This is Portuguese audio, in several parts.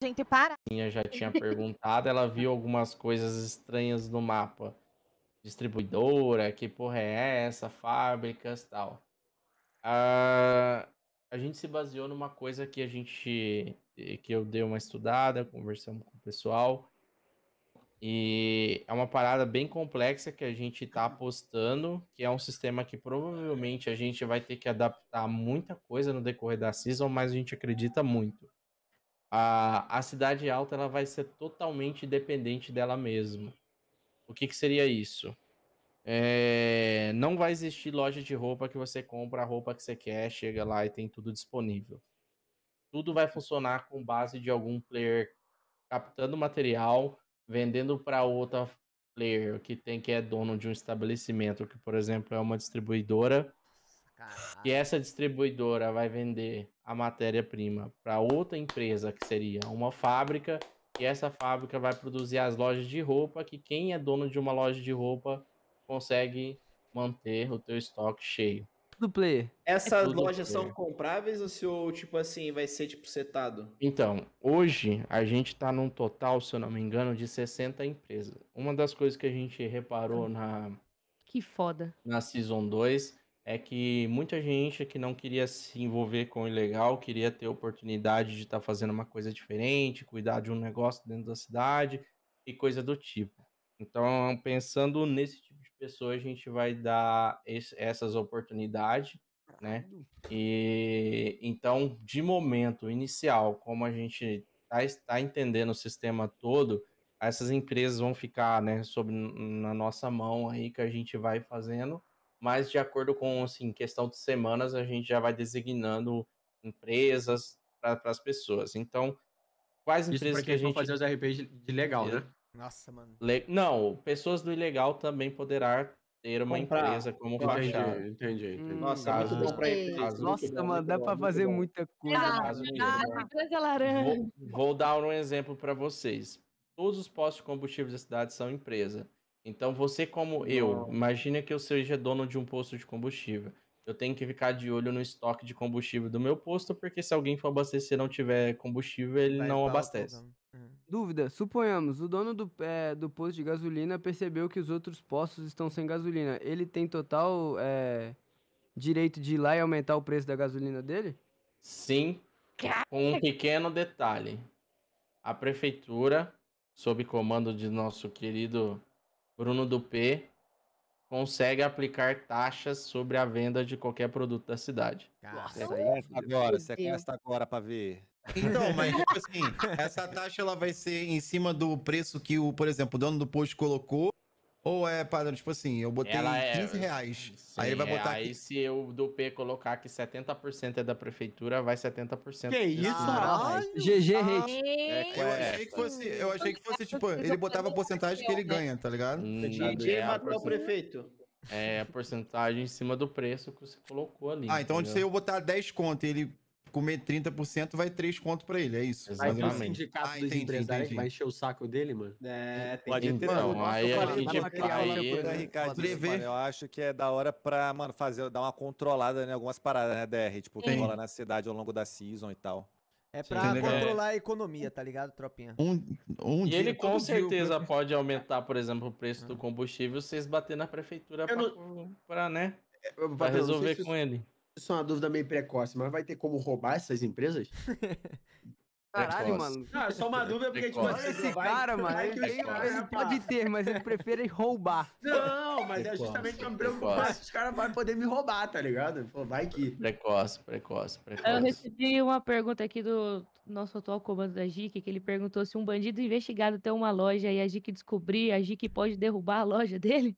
Gente, para. Minha já tinha perguntado, ela viu algumas coisas estranhas no mapa. Distribuidora, que porra é essa, fábricas tal. Uh, a gente se baseou numa coisa que a gente. que eu dei uma estudada, conversamos com o pessoal. E é uma parada bem complexa que a gente está apostando, que é um sistema que provavelmente a gente vai ter que adaptar muita coisa no decorrer da season, mas a gente acredita muito a, a cidade alta ela vai ser totalmente dependente dela mesma. O que, que seria isso? É, não vai existir loja de roupa que você compra a roupa que você quer, chega lá e tem tudo disponível. Tudo vai funcionar com base de algum player captando material, vendendo para outra player que tem que é dono de um estabelecimento, que por exemplo é uma distribuidora e essa distribuidora vai vender a matéria-prima para outra empresa, que seria uma fábrica, e essa fábrica vai produzir as lojas de roupa, que quem é dono de uma loja de roupa consegue manter o teu estoque cheio. Tudo Essas é lojas são compráveis ou se tipo assim vai ser tipo setado? Então, hoje a gente está num total, se eu não me engano, de 60 empresas. Uma das coisas que a gente reparou na que foda. Na Season 2 é que muita gente que não queria se envolver com o ilegal queria ter oportunidade de estar tá fazendo uma coisa diferente, cuidar de um negócio dentro da cidade e coisa do tipo. Então, pensando nesse tipo de pessoa, a gente vai dar esse, essas oportunidades, né? E então, de momento inicial, como a gente está tá entendendo o sistema todo, essas empresas vão ficar, né, sob na nossa mão aí que a gente vai fazendo mas de acordo com, assim, questão de semanas, a gente já vai designando empresas para as pessoas. Então, quais Isso empresas que a gente... fazer os RPs de legal, né? Nossa, mano. Le... Não, pessoas do ilegal também poderá ter uma Comprar. empresa como entendi, fachada. Entendi, entendi. Hum, Nossa, muito bom pra empresa. Nossa, mano, dá para fazer bom. muita coisa. Ah, empresa laranja. Vou, vou dar um exemplo para vocês. Todos os postos de combustível da cidade são empresa. Então você como eu, imagina que eu seja dono de um posto de combustível. Eu tenho que ficar de olho no estoque de combustível do meu posto, porque se alguém for abastecer e não tiver combustível, ele Vai não tá abastece. É. Dúvida: suponhamos, o dono do, é, do posto de gasolina percebeu que os outros postos estão sem gasolina. Ele tem total é, direito de ir lá e aumentar o preço da gasolina dele? Sim, com um pequeno detalhe. A prefeitura, sob comando de nosso querido Bruno Dupê consegue aplicar taxas sobre a venda de qualquer produto da cidade. Nossa, é agora, você gasta é agora para ver. Então, mas tipo assim, essa taxa ela vai ser em cima do preço que o, por exemplo, o dono do posto colocou ou é padrão, tipo assim, eu botei Ela é- 15 reais. Sim, aí ele vai é, botar Aí se eu do P colocar que 70% é da prefeitura, vai 70%. Que isso, GG hate. É, eu é, é, achei que fosse, eu achei que fosse tipo, ele botava a porcentagem que ele né? ganha, tá ligado? GG hum, DJ é, matar o prefeito. é a porcentagem em cima do preço que você colocou ali. Ah, então entendeu? se eu botar 10 conto e ele comer 30% vai 3 conto pra ele, é isso. Exatamente. Aí o sindicato ah, entendi, dos empresários entendi. vai encher o saco dele, mano. É, é tem Pode ter, mano, não. Aí a gente vai é né? Eu acho que é da hora pra, mano, fazer, dar uma controlada né, em algumas paradas, né, DR? Tipo, tem rola na cidade ao longo da season e tal. É pra Sim, é controlar é. a economia, tá ligado, tropinha? Um, um e ele com certeza pode aumentar, por exemplo, o preço ah. do combustível se eles bater na prefeitura pra, não... pra, né? Pra resolver com ele isso é uma dúvida meio precoce, mas vai ter como roubar essas empresas? Caralho, mano. Não, é só uma dúvida porque, tipo, Olha esse vai, cara, mano. ele pode ter, mas ele prefere roubar. Não, mas é precoce, é justamente pra me preocupar se os caras vão poder me roubar, tá ligado? Pô, vai que. Precoce, precoce, precoce. Eu recebi uma pergunta aqui do nosso atual comando da GIC, que ele perguntou se um bandido investigado tem uma loja e a GIC descobrir, a GIC pode derrubar a loja dele?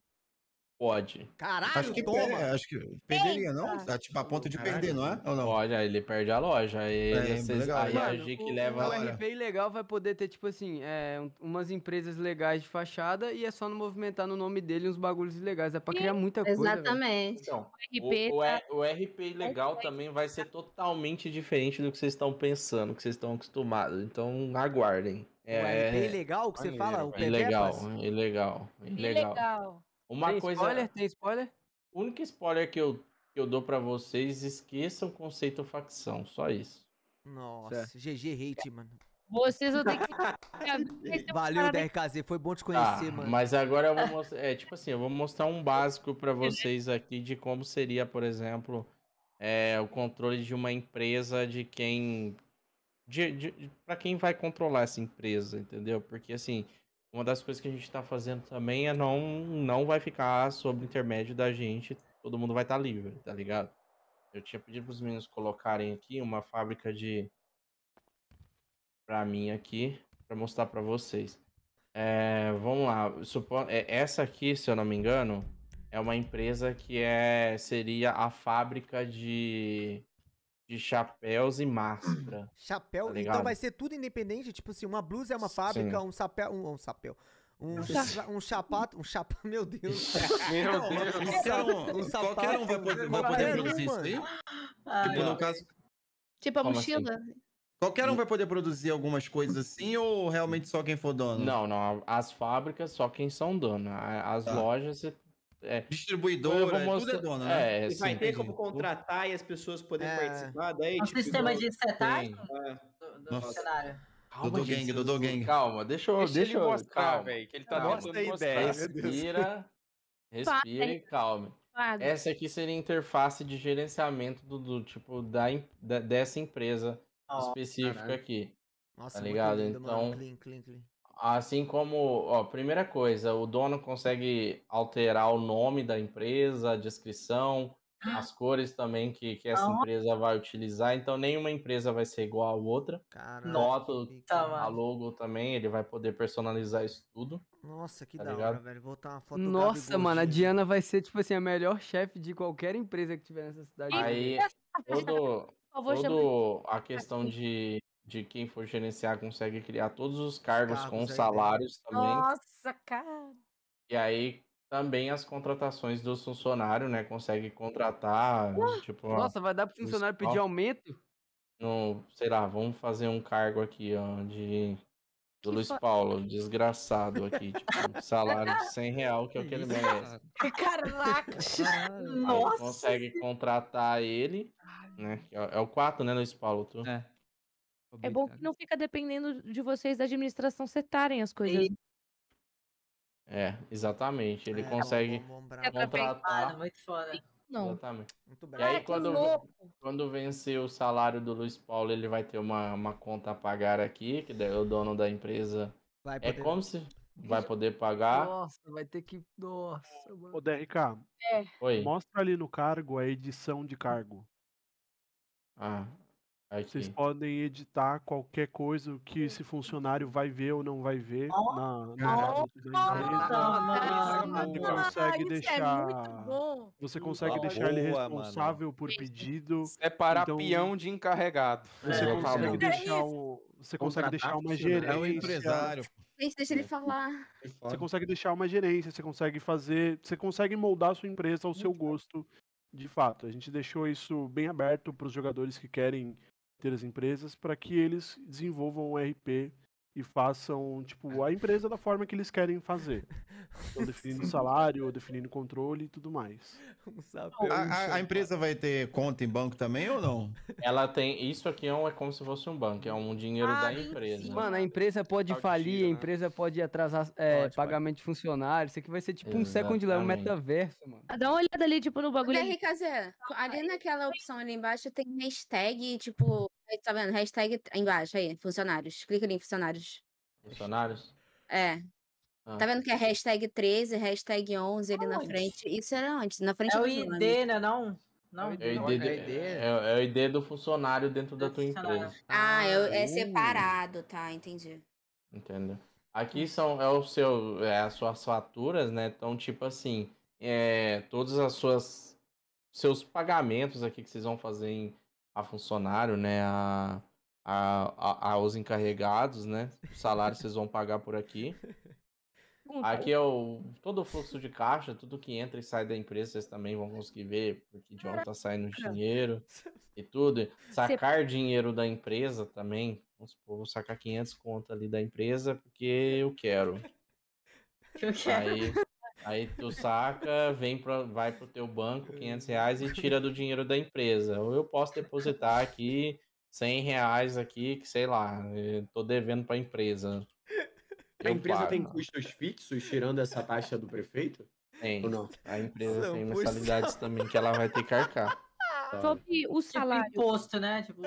Pode. Caralho, acho que toma! acho que perderia, não? Tá, tipo, a ponto de Caralho. perder, não é? Ou não? Pode, aí ele perde a loja. Aí, é, vocês, legal, aí mano, a G que leva o, a... O vai poder ter, tipo assim, é, umas empresas legais de fachada e é só não movimentar no nome dele uns bagulhos ilegais. É pra criar muita coisa. Exatamente. Então, o, RP o, o, tá legal também vai ser totalmente diferente do que vocês estão pensando, que vocês estão acostumados. Então, aguardem. É, o RP legal que você fala? O ilegal, é ilegal, é ilegal. É ilegal. Uma tem coisa. Spoiler? Tem spoiler? O único spoiler que eu, que eu dou para vocês, esqueçam o conceito facção, só isso. Nossa, certo. GG hate, mano. Vocês vão ter que. Valeu, DRKZ, foi bom te tá, conhecer, ah, mano. Mas agora eu vou mostrar. É, tipo assim, eu vou mostrar um básico para vocês aqui de como seria, por exemplo, é, o controle de uma empresa de quem. De, de, para quem vai controlar essa empresa, entendeu? Porque assim, uma das coisas que a gente está fazendo também é não, não vai ficar sob intermédio da gente, todo mundo vai estar tá livre, tá ligado? Eu tinha pedido para os meninos colocarem aqui uma fábrica de. para mim aqui, para mostrar para vocês. É, vamos lá, supo... É, essa aqui, se eu não me engano, é uma empresa que é, seria a fábrica de de chapéus e máscara. Chapéu? Tá então vai ser tudo independente? Tipo assim, uma blusa é uma fábrica, Sim. um chapéu. Um, um chapéu. Um, cha um chapato, um chapa, meu Deus. meu Deus. Então, então, qualquer um, um sapato, qualquer um vai poder, vai poder é, produzir isso aí? Ah, tipo, no caso... Tipo a mochila? Assim? Qualquer um hum. vai poder produzir algumas coisas assim ou realmente só quem for dono? Não, não. As fábricas, só quem são dono. As tá. lojas, é, Distribuidora, mostrar, é, tudo é dono, né? É, e vai sim, ter como contratar e as pessoas poderem é. participar daí. É um tipo, sistema de setagem do, do funcionário. Calma, Dudu Gang, Dudu Gang. Calma, deixa eu, deixa, deixa eu mostrar, velho, que ele tá Nossa, tentando ideia, Respira, respira e calme. Claro. Essa aqui seria a interface de gerenciamento do, do tipo da, da, dessa empresa oh, específica aqui. Nossa, tá é ligado? Lindo, então, clean, clean, clean. Assim como, ó, primeira coisa, o dono consegue alterar o nome da empresa, a descrição, ah! as cores também que, que essa empresa vai utilizar, então nenhuma empresa vai ser igual a outra. Caraca, Foto, a logo também, ele vai poder personalizar isso tudo. Nossa, que tá da ligado? hora, velho. Botar uma foto Nossa, mano, a Diana vai ser, tipo assim, a melhor chefe de qualquer empresa que tiver nessa cidade. Aí, todo, todo a questão de de quem for gerenciar consegue criar todos os cargos, cargos com é, é. salários também. Nossa, cara! E aí também as contratações do funcionário né? Consegue contratar, uh, tipo... Nossa, vai dar pro funcionário pedir aumento? não sei lá, vamos fazer um cargo aqui, ó, de... Do que Luiz fa... Paulo, desgraçado aqui, tipo, salário de 100 real, que é o que ele merece. Caraca! Nossa! consegue contratar ele, né? É o 4, é né, Luiz Paulo? Tu? É. É bom que não fica dependendo de vocês da administração setarem as coisas. E... É, exatamente. Ele é, consegue bom, bom, bom, contratar. Muito foda. Não. Exatamente. Muito bem. E aí, ah, quando, quando vencer o salário do Luiz Paulo, ele vai ter uma, uma conta a pagar aqui, que é o dono da empresa. Vai é como se vai poder pagar. Nossa, vai ter que. Nossa, mano. Ô, DRK, é. Oi. mostra ali no cargo a edição de cargo. Ah, vocês podem editar qualquer coisa que esse funcionário vai ver ou não vai ver oh, na, na oh, Você consegue é deixar. É você consegue boa, deixar ele responsável mano. por pedido. Separar então, peão de encarregado. Você é, consegue é deixar o. Você consegue deixar uma é gerência. É o empresário. Gente, deixa ele falar. Você consegue deixar uma gerência, você consegue fazer. Você consegue moldar a sua empresa ao seu uhum. gosto. De fato, a gente deixou isso bem aberto para os jogadores que querem ter as empresas para que eles desenvolvam o RP e façam, tipo, a empresa da forma que eles querem fazer. Então, definindo salário, ou definindo controle e tudo mais. a, a, empresa vai ter conta em banco também ou não? Ela tem. Isso aqui é, um, é como se fosse um banco, é um dinheiro ah, da empresa. Mano, a empresa pode Tal tá falir, né? a empresa pode atrasar é, pode, pagamento de funcionários. Isso aqui vai ser tipo Exatamente. um Second level, um metaverso, mano. Ah, dá uma olhada ali, tipo, no bagulho. RKZ, ali naquela opção ali embaixo tem hashtag, tipo, Aí, tá vendo? Hashtag embaixo aí, funcionários. Clica ali em funcionários. Funcionários? É. Ah. Tá vendo que é hashtag 13, hashtag 11 ali ah, na frente? Isso era antes, na frente é o ID, né, não? Não, é o ID, é, é, é, é o ID do funcionário dentro da tua empresa. Ah, é, é separado, tá, entendi. Entendeu? Aqui são é o seu, é as suas faturas, né? Então, tipo assim, é, todos as suas seus pagamentos aqui que vocês vão fazer em a funcionário, né? A, a, a, aos encarregados, né? O salário vocês vão pagar por aqui. Aqui então é o todo o fluxo de caixa, tudo que entra e sai da empresa, vocês também vão conseguir ver, porque de onde tá saindo dinheiro e tudo. Sacar Você... dinheiro da empresa também. Vamos supor, vou sacar 500 contas ali da empresa, porque eu quero. Eu quero. Aí, Aí tu saca, vem pra, vai pro teu banco 500 reais e tira do dinheiro da empresa. Ou eu posso depositar aqui 100 reais aqui, que sei lá, eh, tô devendo pra empresa. A empresa pago. tem custos fixos, tirando essa taxa do prefeito? Tem. Ou não? A empresa tem mensalidades também que ela vai ter que arcar. Sobre o tipo salário. Tipo imposto, né? Tipo...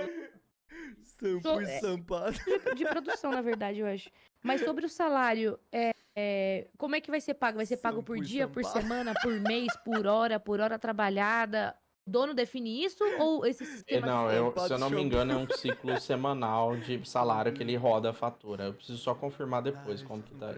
Sampo so, e é, de, tipo de produção, na verdade, eu acho. Mas sobre o salário, é, é, como é que vai ser pago? Vai ser pago São por dia, por semana, por mês, por hora, por hora trabalhada? O dono define isso ou esse sistema? Não, eu, se eu não me engano, é um ciclo semanal de salário que ele roda a fatura. Eu preciso só confirmar ah, depois ah, como que tá.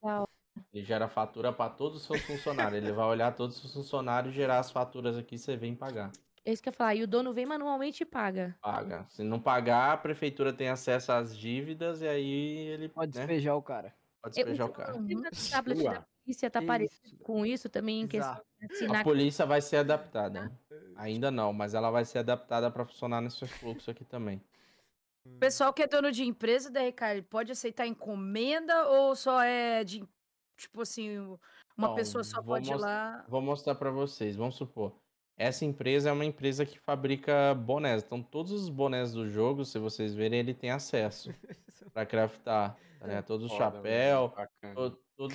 tá. Ele gera fatura para todos os seus funcionários. ele vai olhar todos os funcionários, gerar as faturas aqui e você vem pagar. É isso que eu ia falar. E o dono vem manualmente e paga. Paga. Se não pagar, a prefeitura tem acesso às dívidas e aí ele pode né? despejar o cara. Pode é, despejar o, é o cara. tablet da polícia tá parecido com isso também em questão de A polícia vai ser adaptada. Ainda não, mas ela vai ser adaptada para funcionar nesse fluxo aqui também. pessoal que é dono de empresa, da Ricardo, pode aceitar encomenda ou só é de tipo assim, uma pessoa só pode ir lá? Vou mostrar para vocês. Vamos supor, essa empresa é uma empresa que fabrica bonés. Então, todos os bonés do jogo, se vocês verem, ele tem acesso para craftar. né? Todos os chapéus,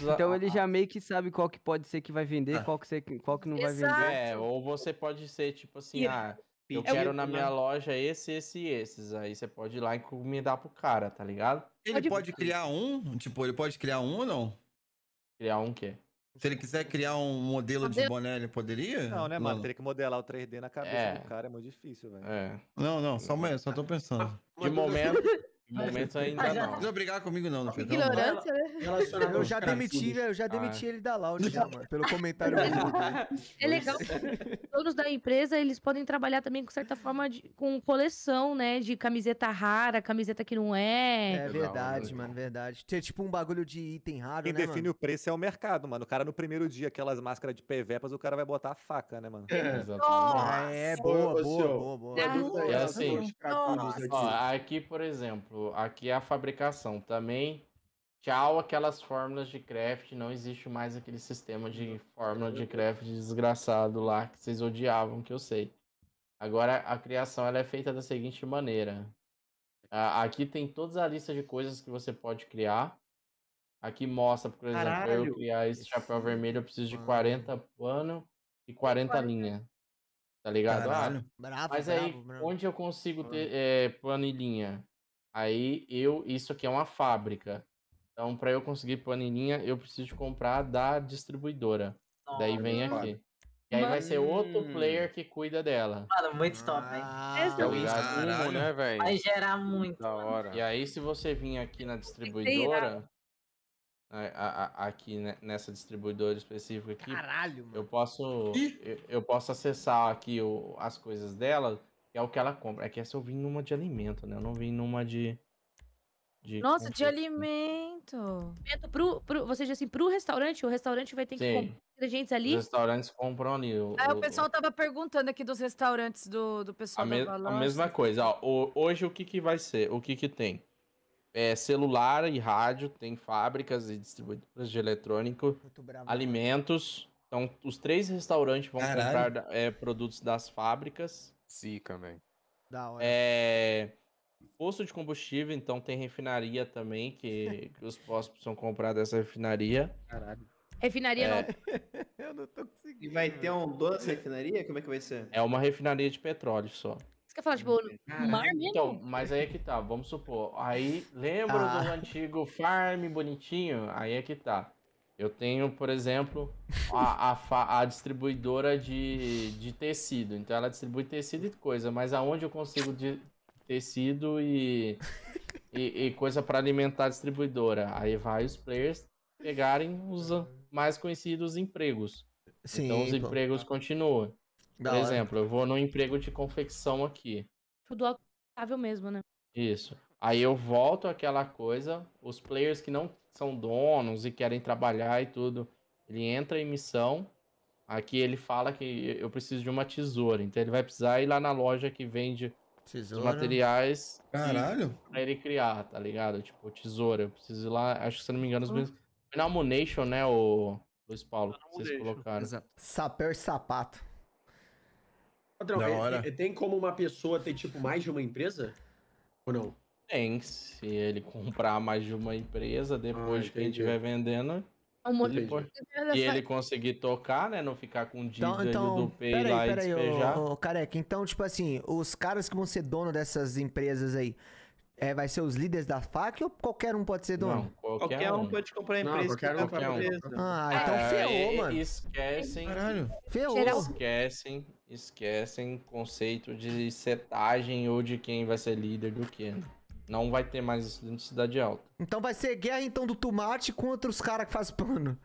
então a... ele já meio que sabe qual que pode ser que vai vender, ah. qual que, ser qual que não Exato. vai vender. É, ou você pode ser tipo assim, yeah. ah, eu é quero na minha loja esse, esse e esses. Aí você pode ir lá e dar pro cara, tá ligado? Ele pode criar um? Tipo, ele pode criar um ou não? Criar um quê? Se ele quiser criar um modelo, de boné, ele poderia? Não, né, mano? mano? Teria que modelar o 3D na cabeça é. do cara, é muito difícil, velho. É. Não, não, só, só tô pensando. De momento, momento ainda ah, já... não. Não brigar comigo não, não foi Ignorância, né? Eu já demiti, eu já demiti ah. ele da Loud já, mano, pelo comentário. é legal. Todos da empresa, eles podem trabalhar também com certa forma de, com coleção, né, de camiseta rara, camiseta que não é. É verdade, mano, verdade. Tem tipo um bagulho de item raro, Quem né, define mano? o preço é o mercado, mano. O cara no primeiro dia aquelas máscaras de PVPs, o cara vai botar a faca, né, mano? É, Exatamente. É, boa, boa, boa, boa. boa. É assim, ó, aqui, por exemplo, Aqui é a fabricação. Também, tchau aquelas fórmulas de craft. Não existe mais aquele sistema de é fórmula de craft desgraçado lá que vocês odiavam, que eu sei. Agora, a criação ela é feita da seguinte maneira. Aqui tem toda a lista de coisas que você pode criar. Aqui mostra, por exemplo, Caralho. eu criar esse chapéu vermelho, eu preciso de 40 pano e 40, linha. Tá ligado? Ah, Caralho. Ah, bravo, Mas bravo, aí, bravo. onde eu consigo ter é, pano e linha? Aí eu, isso aqui é uma fábrica. Então, para eu conseguir panininha eu preciso comprar da distribuidora. Daí vem aqui. E aí Mano... vai ser outro hum. player que cuida dela. Mano, muito top, velho. Ah, é o né, velho? Vai gerar muito. Da hora. E aí, se você vir aqui na distribuidora. Né, a, a, aqui né, nessa distribuidora específica aqui. Caralho, mano. Eu posso, eu, eu posso acessar aqui o, as coisas dela é o que ela compra. É que essa eu vim numa de alimento, né? Eu não vim numa de. de Nossa, de assim. alimento. Pro, pro, você diz assim, pro restaurante, o restaurante vai ter que comprar ingredientes ali? Os restaurantes compram ali. O, ah, o, o pessoal o... tava perguntando aqui dos restaurantes do, do pessoal a, me a mesma coisa. Ó, o, hoje o que que vai ser? O que que tem? É, celular e rádio, tem fábricas e distribuidoras de eletrônico, né? alimentos. Então, os três restaurantes vão Caralho. comprar é, produtos das fábricas. Zica, velho. Da hora. É. Posto de combustível, então tem refinaria também, que, que os postos são comprar dessa refinaria. Caralho. Refinaria é... não. Eu não tô conseguindo. E vai ter um doce refinaria? Como é que vai ser? É uma refinaria de petróleo só. Você quer falar, tipo, Caralho. mar mesmo? Então, mas aí é que tá, vamos supor. Aí, lembra ah. do antigo farm bonitinho? Aí é que tá. Eu tenho, por exemplo, a, a, a, distribuidora de, de tecido. Então ela distribui tecido e coisa, mas aonde eu consigo de tecido e, e, e coisa para alimentar a distribuidora? Aí vai os players pegarem os mais conhecidos empregos. Sim, então os então. empregos pô. continuam. Da por hora. exemplo, eu vou no emprego de confecção aqui. Tudo alcançável mesmo, né? Isso. Aí eu volto aquela coisa, os players que não são donos e querem trabalhar e tudo. Ele entra em missão. Aqui ele fala que eu preciso de uma tesoura. Então ele vai precisar ir lá na loja que vende os materiais. Caralho! pra ele criar, tá ligado? Tipo, tesoura. Eu preciso ir lá. Acho que se não me engano, os ah. meus. Final Nation, né, o Luiz Paulo? Que vocês colocaram. Exato. Sapéu e sapato. Padrão, tem como uma pessoa ter, tipo, mais de uma empresa? Ou não? Tem, se ele comprar mais de uma empresa, depois ah, que ele estiver vendendo, ele pode... E ele conseguir tocar, né? Não ficar com dívida então, então, do pay aí lá peraí, e Ô, ô, careca, então, tipo assim, os caras que vão ser dono dessas empresas aí, é, vai ser os líderes da fac ou qualquer um pode ser dono? Não, qualquer, qualquer um. pode comprar a empresa. Não, qualquer, qualquer tá um. Ah, ah, então é, ferrou, mano. Esquecem. Caralho. Ferrou. Esquecem, esquecem conceito de setagem ou de quem vai ser líder do que. Né? Não vai ter mais estudante de cidade alta. Então vai ser guerra então do tomate contra os caras que faz pano.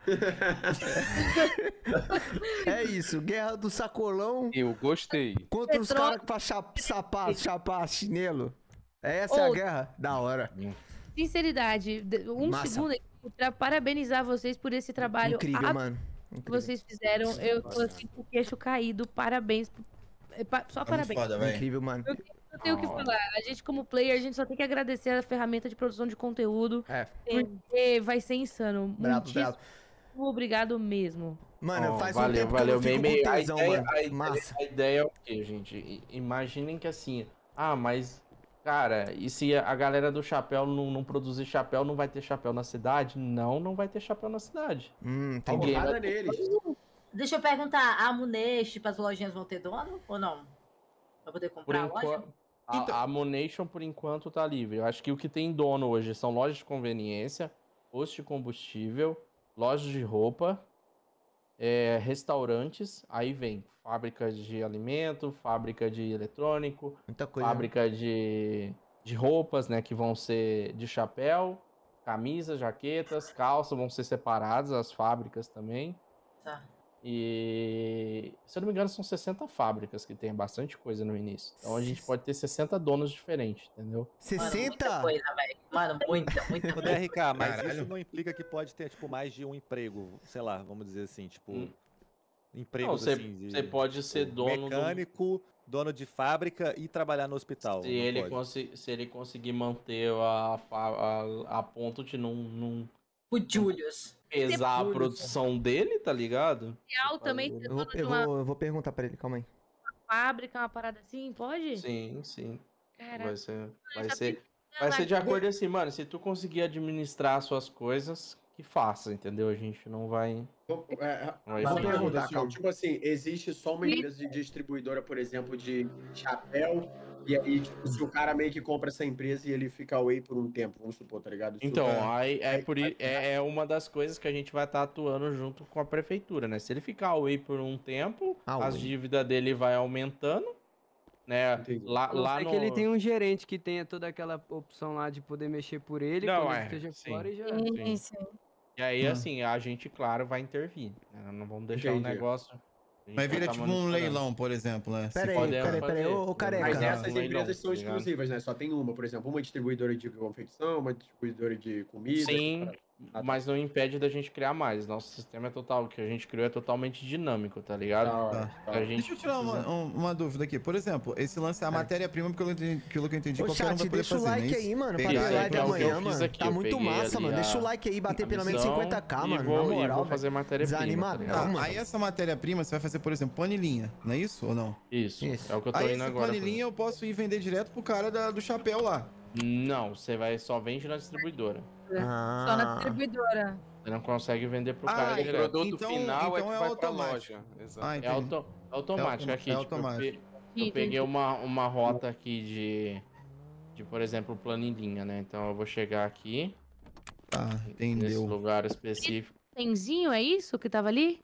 é isso, guerra do sacolão. Eu gostei. Contra os caras que faz sapato, chapar, chinelo. É, essa é a guerra? Da hora. Hum. Sinceridade, um Massa. segundo para parabenizar vocês por esse trabalho incrível, ab... mano. Incrível. Que vocês fizeram, eu tô assim com o queixo caído. Parabéns é, só é parabéns. Foda, incrível, mano. Eu eu tenho o que falar. A gente, como player, a gente só tem que agradecer a ferramenta de produção de conteúdo. É. Porque vai ser insano. Bravo, bravo. Obrigado mesmo. Mano, oh, faz valeu, um tempo valeu, que eu não fico com tesão, a ideia, mano. A ideia, a ideia é o quê, gente? Imaginem que assim... Ah, mas... Cara, e se a galera do chapéu não, não, produzir chapéu, não vai ter chapéu na cidade? Não, não vai ter chapéu na cidade. Hum, tá rolada neles. Deixa eu perguntar, a Munez, tipo, as lojinhas vão ter dono ou não? Pra poder comprar por a loja? A, então... a Monation, por enquanto, tá livre. Eu acho que o que tem dono hoje são lojas de conveniência, posto de combustível, lojas de roupa, é, restaurantes. Aí vem fábrica de alimento, fábrica de eletrônico, né? fábrica de, de roupas, né? Que vão ser de chapéu, camisas, jaquetas, calça, vão ser separadas as fábricas também. Tá. E, se eu não me engano, são 60 fábricas que tem bastante coisa no início. Então a gente pode ter 60 donos diferentes, entendeu? 60? Mano, muita coisa, velho. Mano, muita, muita coisa. É, Ricardo, mas Caralho. isso não implica que pode ter, tipo, mais de um emprego, sei lá, vamos dizer assim, tipo... Hum. Empregos, você, assim, você pode ser dono mecânico, do... dono de fábrica e trabalhar no hospital. Se, ele, consi... se ele conseguir manter a, a, a, a ponto de não, não o tipo Julius. Pesar tipo a é. produção dele, tá ligado? Real também. Eu tá vou, eu, uma... vou, eu vou perguntar pra ele, calma aí. Uma fábrica, uma parada assim, pode? Sim, sim. Caraca. Vai ser. Vai tá ser, vai ser de acordo assim, mano. Se tu conseguir administrar suas coisas, que faça, entendeu? A gente não vai. Então, é, mas é uma pergunta, calma. tipo assim, existe só uma empresa de distribuidora, por exemplo, de chapéu, e aí, tipo, se o cara meio que compra essa empresa e ele fica away por um tempo, vamos supor, tá ligado? então, é, aí é, por, é, é uma das coisas que a gente vai estar tá atuando junto com a prefeitura, né? Se ele ficar away por um tempo, away. as dívidas dele vai aumentando né? Entendi. Lá, lá no... que ele tem um gerente que tenha toda aquela opção lá de poder mexer por ele, não, é, esteja sim. fora e já. Sim, sim. E aí, ah. assim, a gente, claro, vai intervir. Né? Não vamos deixar o negócio. Mas vira tá tipo um leilão, por exemplo, né? Peraí, peraí, peraí, ô careca. Mas essas leilão, empresas são tá exclusivas, né? Só tem uma, por exemplo, uma distribuidora de confecção, uma distribuidora de comida. Sim, Uhum. Mas não impede da gente criar mais. Nosso sistema é total, o que a gente criou é totalmente dinâmico, tá ligado? A gente deixa eu tirar precisa... uma, uma, dúvida aqui. Por exemplo, esse lance é a é. matéria-prima, porque eu entendi, aquilo que eu entendi, Ô, qualquer chat, um vai poder deixa o é like aí, mano, pra ter live amanhã, mano. Aqui, tá muito massa, mano. A... Deixa o like aí, bater pelo menos 50k, mano, vou, na moral. Vou fazer matéria-prima. tá ah, Aí essa matéria-prima você vai fazer, por exemplo, panilinha, não é isso ou não? Isso, isso. é o que eu tô aí, indo agora. panilinha eu posso ir vender direto pro cara do chapéu lá. Não, você vai só vende na distribuidora. Ah. Só na ah. distribuidora. Você não consegue vender pro ah, cara direto. O então, produto então, final é então é que é vai automático. pra loja. Exato. Ah, é auto, automático é, é aqui. É automático. Tipo, eu, peguei uma, uma rota aqui de, de, por exemplo, planilhinha, né? Então eu vou chegar aqui. Tá, ah, entendeu. Nesse lugar específico. Tenzinho, é isso que tava ali?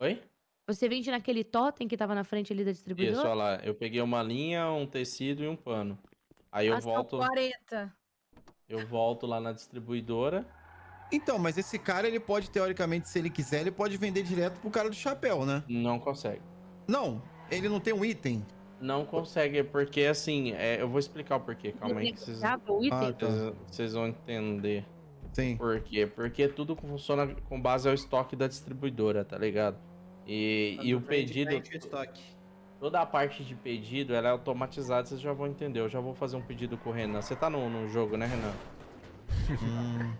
Oi? Você vende naquele totem que tava na frente ali da distribuidora? Isso, olha lá. Eu peguei uma linha, um tecido e um pano. Aí eu ah, volto. 40. Eu volto lá na distribuidora. Então, mas esse cara, ele pode, teoricamente, se ele quiser, ele pode vender direto pro cara do chapéu, né? Não consegue. Não, ele não tem um item. Não consegue, porque assim, é, eu vou explicar o porquê, calma aí vocês, ah, tá. vocês vão entender. Sim. Por quê? Porque tudo funciona com base ao estoque da distribuidora, tá ligado? E, tá e o pedido. Né, estoque. Toda a parte de pedido, ela é automatizada, vocês já vão entender. Eu já vou fazer um pedido com o Renan. Você tá no, no jogo, né, Renan? hum.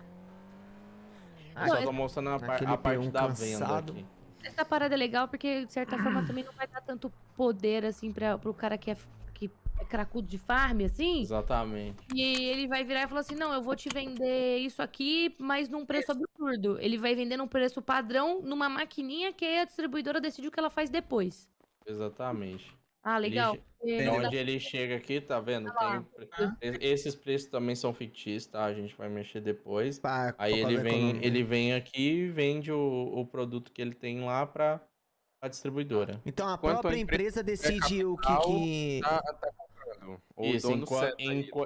Ah, só tô é mostrando a, par, a parte da cansado. venda aqui. Essa parada é legal porque, de certa forma, também não vai dar tanto poder, assim, pra, pro cara que é, que é cracudo de farm, assim. Exatamente. E ele vai virar e falar assim, não, eu vou te vender isso aqui, mas num preço absurdo. Ele vai vender num preço padrão, numa maquininha que a distribuidora decide o que ela faz depois. Exatamente. Ah, legal. Ele, onde ele chega aqui, tá vendo? Tá tem, esses preços também são fictícios, tá? A gente vai mexer depois. Aí ele vem, economia. ele vem aqui e vende o, o produto que ele tem lá pra, a distribuidora. Então a Quanto própria a empresa, empresa o que. que... Tá, tá comprando. O isso, dono seta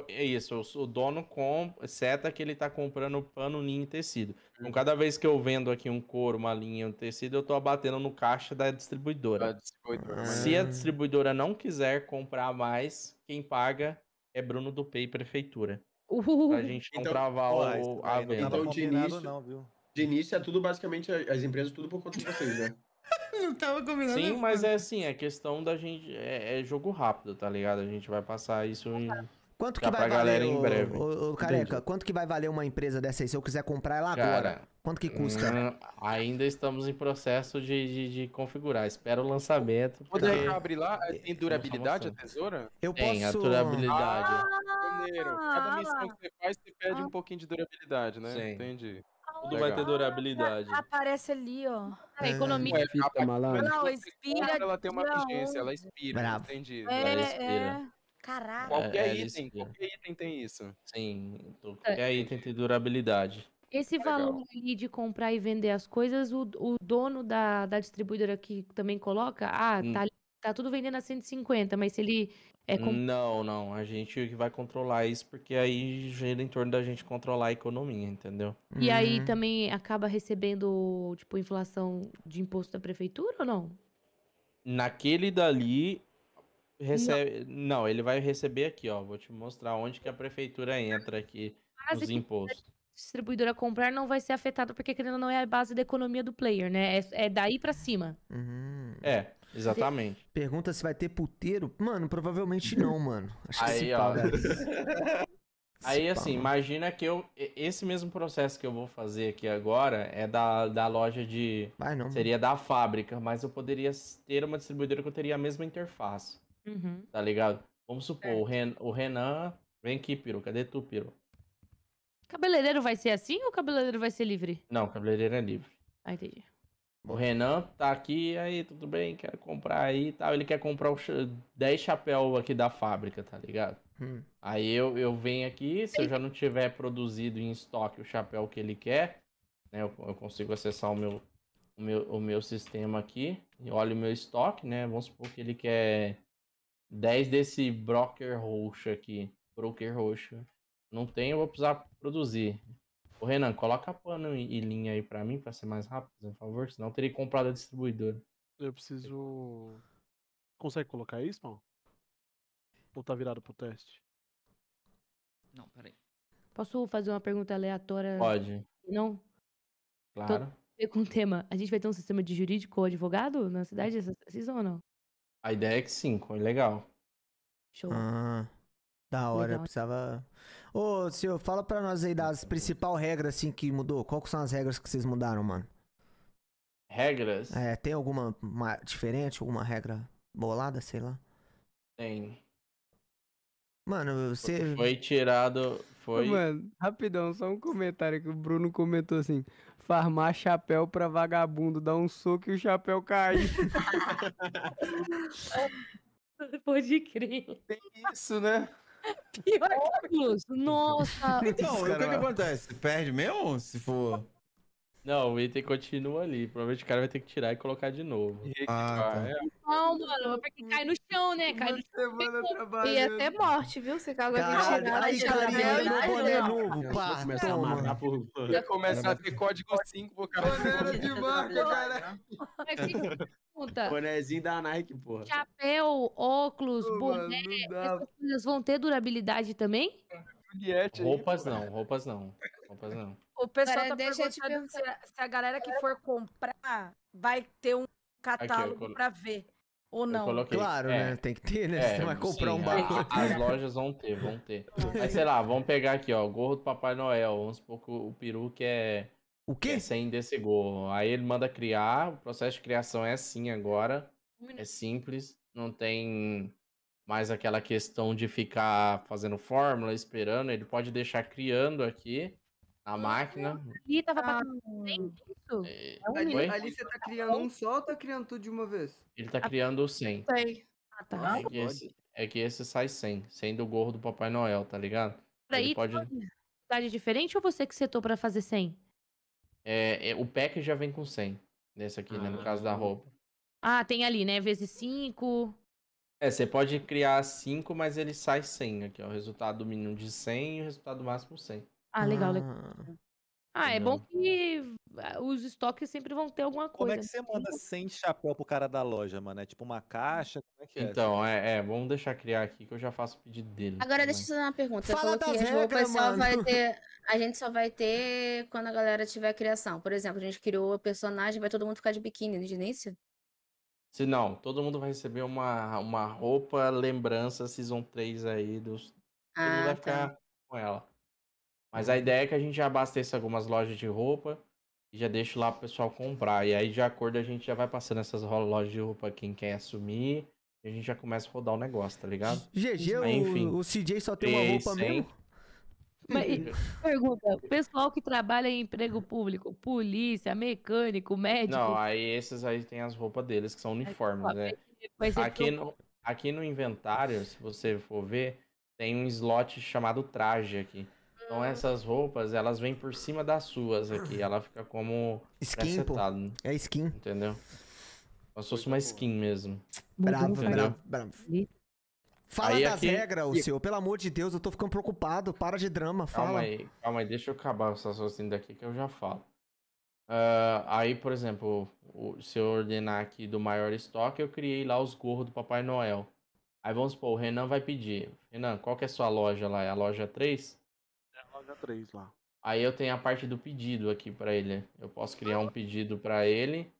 é isso, o, dono com, seta que ele está comprando pano, linha e tecido. Então, uhum. cada vez que eu vendo aqui um couro, uma linha, um tecido, eu estou abatendo no caixa da distribuidora. distribuidora ah. Se a distribuidora não quiser comprar mais, quem paga é Bruno do Pay Prefeitura. Uhul. Pra gente então, não então, travar o, a venda. Então, tá de início, não, tá de início é tudo basicamente as empresas, tudo por conta de vocês, né? Não tava combinando. Sim, mas é assim, é questão da gente. É, é jogo rápido, tá ligado? A gente vai passar isso em. Quanto que vai valer, em breve. O careca, Entendi. quanto que vai valer uma empresa dessa aí? Se eu quiser comprar ela agora, Cara, quanto que custa? Hum, ainda estamos em processo de, de, de configurar. Espero o lançamento. Poderia abrir lá? É, Tem durabilidade a tesoura? Eu posso... Tem, a durabilidade. Ah, ah, Cada missão que você faz, você perde ah. um pouquinho de durabilidade, né? Sim. Entendi. Tudo vai ter durabilidade. Ah, aparece ali, ó. É, economia. É, fita, malandro. Não, expira. Ela tem uma vigência, ela expira. Bravo. Entendi. É, ela expira. É. Caraca. Qualquer é, item, qualquer item tem isso. Sim, então é. qualquer é. item tem durabilidade. Esse é valor ali de comprar e vender as coisas, o, o dono da, da distribuidora que também coloca, ah, tá hum. tá ali tá tudo vendendo a 150, mas se ele é com... Não, não, a gente vai controlar isso porque aí gira em torno da gente controlar a economia, entendeu? E uhum. aí também acaba recebendo tipo inflação de imposto da prefeitura ou não? Naquele dali recebe, não, não ele vai receber aqui, ó, vou te mostrar onde que a prefeitura entra aqui Mas nos impostos distribuidora comprar não vai ser afetado porque querendo não é a base da economia do player, né? É, é daí para cima. Uhum. É. Exatamente. Pergunta se vai ter puteiro. Mano, provavelmente não, mano. Acho aí, que ó. aí, assim, imagina que eu. Esse mesmo processo que eu vou fazer aqui agora é da, da loja de. Vai não. Seria mano. da fábrica, mas eu poderia ter uma distribuidora que eu teria a mesma interface. Uhum. Tá ligado? Vamos supor, é. o, Ren, o Renan. Vem aqui, Piro. Cadê tu, Piro? Cabeleireiro vai ser assim ou cabeleireiro vai ser livre? Não, cabeleireiro é livre. Ah, entendi. O Renan tá aqui, aí, tudo bem? Quero comprar aí e tal. Ele quer comprar o 10 chapéus aqui da fábrica, tá ligado? Hum. Aí eu, eu venho aqui, se eu já não tiver produzido em estoque o chapéu que ele quer, né? Eu, eu consigo acessar o meu, o, meu, o meu sistema aqui e olho o meu estoque, né? Vamos supor que ele quer 10 desse broker roxo aqui. Broker roxo. Não tenho, vou precisar produzir. Ô, Renan, coloca pano e linha aí pra mim, pra ser mais rápido, por favor. Senão eu teria comprado a distribuidora. Eu preciso. Consegue colocar isso, mano? Ou tá virado pro teste? Não, peraí. Posso fazer uma pergunta aleatória? Pode. Não? Claro. Tô com o tema. A gente vai ter um sistema de jurídico ou advogado na cidade essa season ou não? A ideia é que sim, legal. Show. Ah. Da hora, Legal. precisava. Ô, senhor, fala pra nós aí das principais regras assim que mudou. Qual são as regras que vocês mudaram, mano? Regras? É, tem alguma diferente, alguma regra bolada, sei lá? Tem. Mano, você. Foi tirado. Foi. Mano, rapidão, só um comentário que o Bruno comentou assim: farmar chapéu pra vagabundo, dá um soco e o chapéu cai. Pode crer. Tem isso, né? Pior óculos. Nossa. Então, o que, que acontece? Perde mesmo? Se for. Não, o item continua ali. Provavelmente o cara vai ter que tirar e colocar de novo. Ah, tá. é. Não, mano, é porque cai no chão, né? Cai no chão. E é até morte, viu? Se caso alguém tirar. Aí, carinha, é meu boné novo. Pá, começar a marcar por... Ia começar a ter código 5 pro cara. Boné de marca, cara pergunta. Bonézinho da Nike, porra. Chapéu, óculos, oh, boné, essas coisas vão ter durabilidade também? Juliette roupas aí, não, roupas não. Roupas não. O pessoal Pera, tá perguntando se a, se a, galera que for comprar vai ter um catálogo colo... para ver. Ou não. Claro, né? é, né? Tem que ter, né? É, Você vai comprar sim, um é. barco. As lojas vão ter, vão ter. Mas sei lá, vamos pegar aqui, ó. gorro do Papai Noel. Vamos supor que o peru que é o quê? Sem ainda esse Aí ele manda criar, o processo de criação é assim agora. É simples, não tem mais aquela questão de ficar fazendo fórmula, esperando. Ele pode deixar criando aqui na uhum. máquina. Ali tava ah, isso? É, é ali, você tá, tá criando um só ou tá criando tudo de uma vez? Ele tá ah, criando 100. Sei. Ah, tá. É que, esse, é que esse sai 100, sem do gorro do Papai Noel, tá ligado? Peraí, pode... pode... diferente ou você que setou pra fazer 100? É, é, o pack já vem com 100. Nesse aqui, ah, né? No ah, caso da roupa. Ah, tem ali, né? Vezes 5. É, você pode criar 5, mas ele sai 100 aqui, ó. O resultado mínimo de 100 e o resultado máximo 100. Ah, legal, ah. legal. Ah, é bom que os estoques sempre vão ter alguma coisa. Como é que você né? manda sem chapéu pro cara da loja, mano? É tipo uma caixa? Como é que é? Então, é, é, vamos deixar criar aqui que eu já faço o pedido dele. Agora deixa eu fazer uma pergunta. Fala Falou que roupas só vai ter. A gente só vai ter quando a galera tiver a criação. Por exemplo, a gente criou o personagem, vai todo mundo ficar de biquíni né, de início? Se não, todo mundo vai receber uma, uma roupa lembrança Season 3 aí dos. Ah, todo vai tá. ficar com ela. Mas a ideia é que a gente já abasteça algumas lojas de roupa e já deixe lá pro pessoal comprar. E aí, de acordo, a gente já vai passando essas lojas de roupa quem quer assumir. E a gente já começa a rodar o negócio, tá ligado? GG, Mas, enfim, o, o CJ só tem uma roupa 100. mesmo? Mas, pergunta, pessoal que trabalha em emprego público, polícia, mecânico, médico. Não, aí esses aí tem as roupas deles, que são uniformes, né? Aqui no, aqui no inventário, se você for ver, tem um slot chamado traje aqui. Então essas roupas, elas vêm por cima das suas aqui. Ela fica como skin, pô. É skin. Entendeu? Como se fosse uma skin mesmo. Bravo, entendeu? bravo, bravo. Fala aí das aqui... regras, o senhor. Pelo amor de Deus, eu tô ficando preocupado. Para de drama, fala. calma Aí, calma aí, deixa eu acabar essa raciocínio daqui que eu já falo. Uh, aí, por exemplo, se eu ordenar aqui do maior estoque, eu criei lá os gorros do Papai Noel. Aí vamos supor, o Renan vai pedir. Renan, qual que é a sua loja lá? É a loja 3? página 3 lá. Aí eu tenho a parte do pedido aqui para ele. Eu posso criar um pedido para ele.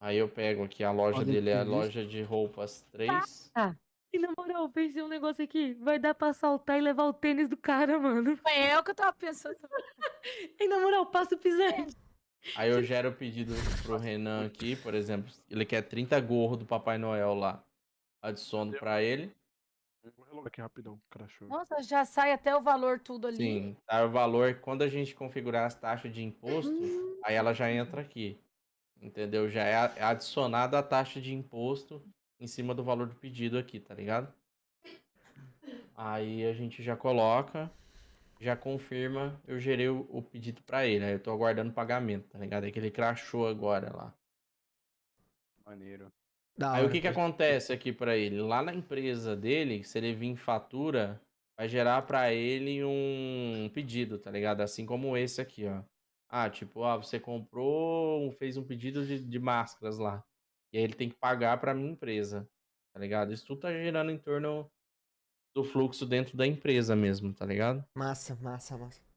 Aí eu pego aqui a loja dele, é a loja de roupas 3. Ah, tá. e na moral, pensei um negócio aqui. Vai dar pra assaltar e levar o tênis do cara, mano. É, é o que eu tava pensando. e na moral, passo pisando. Aí eu gero o pedido pro Renan aqui, por exemplo. Ele quer 30 gorro do Papai Noel lá. Adiciono para ele aqui rapidão, crashou. Nossa, já sai até o valor tudo ali. Sim, tá o valor. Quando a gente configurar as taxas de imposto, aí ela já entra aqui. Entendeu? Já é, é adicionada a taxa de imposto em cima do valor do pedido aqui, tá ligado? Aí a gente já coloca, já confirma, eu gerei o, o pedido para ele. Aí eu tô aguardando o pagamento, tá ligado? É que ele crashou agora lá. Maneiro. Da Aí hora, o que, que acontece aqui para ele? Lá na empresa dele, se ele vir em fatura, vai gerar para ele um pedido, tá ligado? Assim como esse aqui, ó. Ah, tipo, ah, você comprou, fez um pedido de, de máscaras lá. E aí ele tem que pagar para minha empresa, tá ligado? Isso tudo tá girando em torno do fluxo dentro da empresa mesmo, tá ligado? Massa, massa, massa.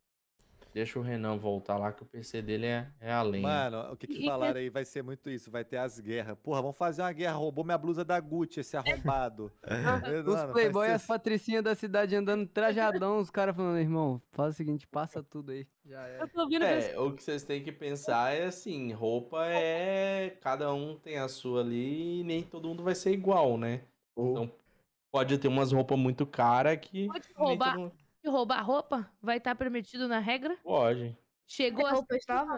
Deixa o Renan voltar lá, que o PC dele é, é além. Mano, o que, que falaram aí vai ser muito isso. Vai ter as guerras. Porra, vamos fazer uma guerra. Roubou minha blusa da Gucci, esse arrombado. os playboys é e as patricinhas da cidade andando trajadão. Os caras falando, irmão, faz o seguinte, passa tudo aí. Já é. Eu tô ouvindo é, o que vocês têm que pensar é assim, roupa é... Cada um tem a sua ali e nem todo mundo vai ser igual, né? Uhum. Então, pode ter umas roupas muito caras que... Pode roubar de roubar roupa vai estar tá permitido na regra? Pode. Chegou a estava?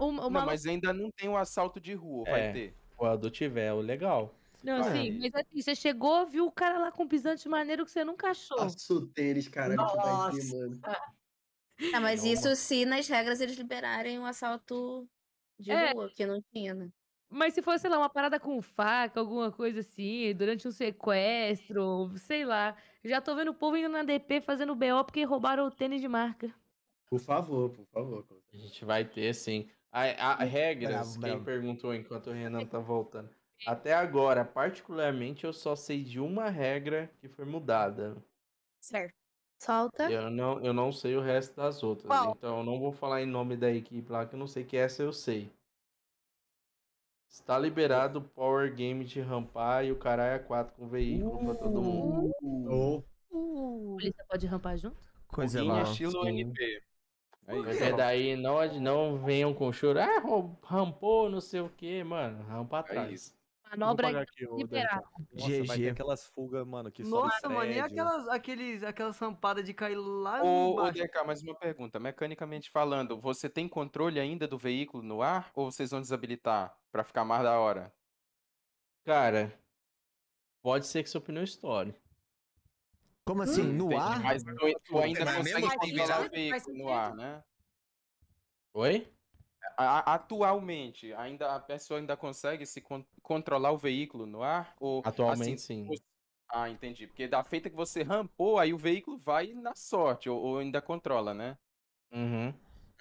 uma, uma não, mas ainda não tem o um assalto de rua, é, vai ter. Quando tiver, o legal. Não, ah, sim, mas assim, você chegou, viu o cara lá com pisante maneiro que você nunca achou. Nossa, tênis, cara, Nossa. que vai ter, mano. Ah, mas isso se nas regras eles liberarem o um assalto de é. rua, que não tinha, né? Mas se fosse, sei lá, uma parada com faca, alguma coisa assim, durante um sequestro, sei lá. Já tô vendo o povo indo na DP fazendo BO porque roubaram o tênis de marca. Por favor, por favor. A gente vai ter, sim. A, a hum, regras, bravo, quem bravo. perguntou enquanto o Renan tá voltando. Até agora, particularmente, eu só sei de uma regra que foi mudada. Certo. Solta. Eu não, eu não sei o resto das outras. Qual? Então eu não vou falar em nome da equipe lá, que eu não sei que essa eu sei. Está liberado o Power Game de rampar e o caralho é 4 com veículo uh, pra todo uh. mundo. Uh, uh. Polícia pode rampar junto? Coisa lá. estilo NP. É daí não, não venham com choro. Ah, rampou, não sei o que, mano. Rampa é atrás. É isso. Manobra aqui, liberada. GG. Vai ter aquelas fugas, mano, que Nossa, mano, e aquelas, aqueles, aquelas rampadas de cair lá no embaixo. Ô, DK, mais uma pergunta. Mecanicamente falando, você tem controle ainda do veículo no ar ou vocês vão desabilitar? para ficar mais da hora? Cara, pode ser que sua opinião estoure. Como hum. assim? Hum, no ar? Mas tu, tu ainda mas consegue assim, controlar o veículo no ar, né? Oi? A, atualmente, ainda, a pessoa ainda consegue se con controlar o veículo no ar? Ou, atualmente, assim, sim. Ah, entendi. Porque da feita que você rampou, aí o veículo vai na sorte, ou, ou ainda controla, né? Uhum.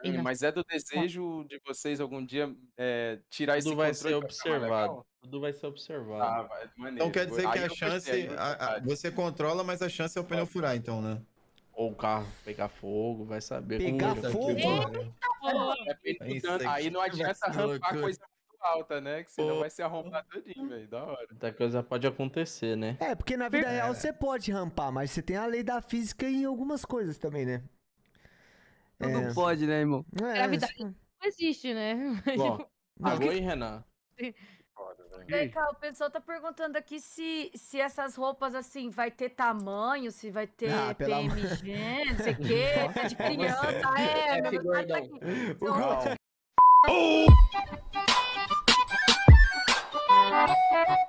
Né. mas é do desejo de vocês algum dia é, tirar Tudo esse vai ser observado. Tudo vai ser observado. Ah, então maneiro. Então quer dizer que a chance. a, a, você controla, mas a chance é o pneu furar, então, né? Ou o carro pegar fogo, vai saber. Pegar fogo? Que... é, é aí não adianta rampar coisa muito alta, né? Que senão Pô. vai se arrombar todinho, velho. Da hora. Muita coisa pode acontecer, né? É, porque na vida é. real você pode rampar, mas você tem a lei da física em algumas coisas também, né? não é. pode, né, irmão? É. Gravidade não existe, né? Bom, tipo, agora, hein, Renan? Né? o pessoal tá perguntando aqui se, se essas roupas, assim, vai ter tamanho, se vai ter ah, PMG, não sei o quê, tá de criança, é, é meu pai tá aqui. Então,